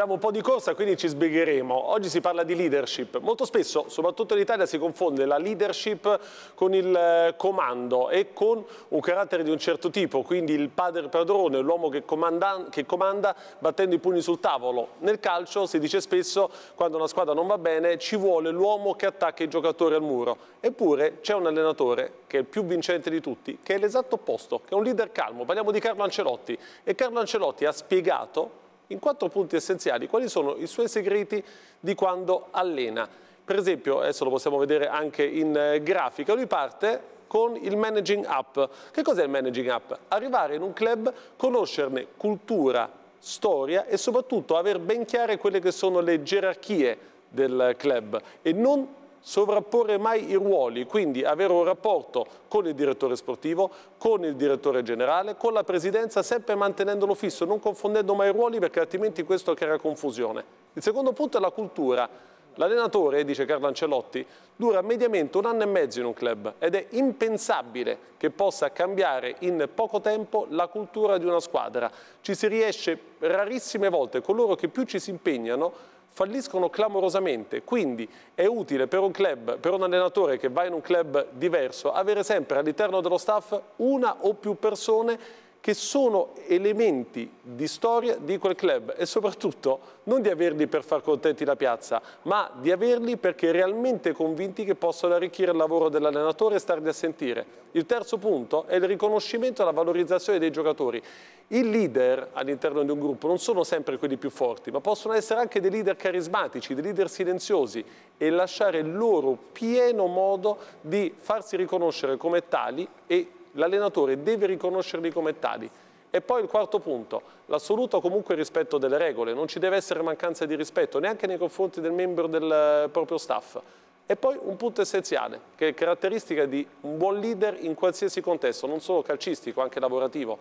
Siamo un po' di corsa, quindi ci sbrigheremo. Oggi si parla di leadership. Molto spesso, soprattutto in Italia, si confonde la leadership con il eh, comando e con un carattere di un certo tipo, quindi il padre padrone, l'uomo che, che, comanda battendo i pugni sul tavolo. Nel calcio si dice spesso, quando una squadra non va bene, ci vuole l'uomo che attacca i giocatori al muro. Eppure c'è un allenatore, che è il più vincente di tutti, che è l'esatto opposto, che è un leader calmo. Parliamo di Carlo Ancelotti. E Carlo Ancelotti ha spiegato in quattro punti essenziali quali sono i suoi segreti di quando allena. Per esempio, adesso lo possiamo vedere anche in eh, grafica, lui parte con il managing up. Che cos'è il managing up? Arrivare in un club, conoscerne cultura, storia e soprattutto aver ben chiare quelle che sono le gerarchie del club e non sovrapporre mai i ruoli, quindi avere un rapporto con il direttore sportivo, con il direttore generale, con la presidenza, sempre mantenendolo fisso, non confondendo mai i ruoli perché altrimenti questo crea confusione. Il secondo punto è la cultura L'allenatore, dice Carlo Ancelotti, dura mediamente un anno e mezzo in un club ed è impensabile che possa cambiare in poco tempo la cultura di una squadra. Ci si riesce rarissime volte, coloro che più ci si impegnano falliscono clamorosamente, quindi è utile per un club, per un allenatore che va in un club diverso, avere sempre all'interno dello staff una o più persone che sono elementi di storia di quel club e soprattutto non di averli per far contenti la piazza, ma di averli perché realmente convinti che possano arricchire il lavoro dell'allenatore e starli a sentire. Il terzo punto è il riconoscimento e la valorizzazione dei giocatori. I leader all'interno di un gruppo non sono sempre quelli più forti, ma possono essere anche dei leader carismatici, dei leader silenziosi e lasciare loro pieno modo di farsi riconoscere come tali e l'allenatore deve riconoscerli come tali. E poi il quarto punto, l'assoluto comunque rispetto delle regole, non ci deve essere mancanza di rispetto neanche nei confronti del membro del eh, proprio staff. E poi un punto essenziale, che è caratteristica di un buon leader in qualsiasi contesto, non solo calcistico, anche lavorativo.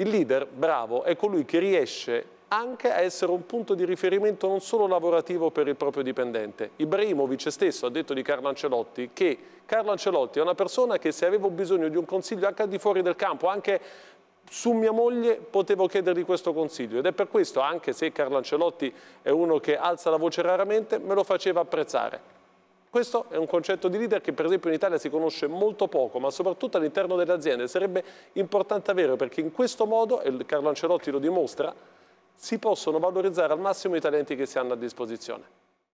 Il leader bravo è colui che riesce anche a essere un punto di riferimento non solo lavorativo per il proprio dipendente. Ibrahimovic stesso ha detto di Carlo Ancelotti che Carlo Ancelotti è una persona che se avevo bisogno di un consiglio anche al di fuori del campo, anche su mia moglie potevo chiedergli questo consiglio ed è per questo, anche se Carlo Ancelotti è uno che alza la voce raramente, me lo faceva apprezzare. Questo è un concetto di leader che per esempio in Italia si conosce molto poco, ma soprattutto all'interno delle aziende sarebbe importante avere perché in questo modo, e Carlo Ancelotti lo dimostra, si possono valorizzare al massimo i talenti che si hanno a disposizione.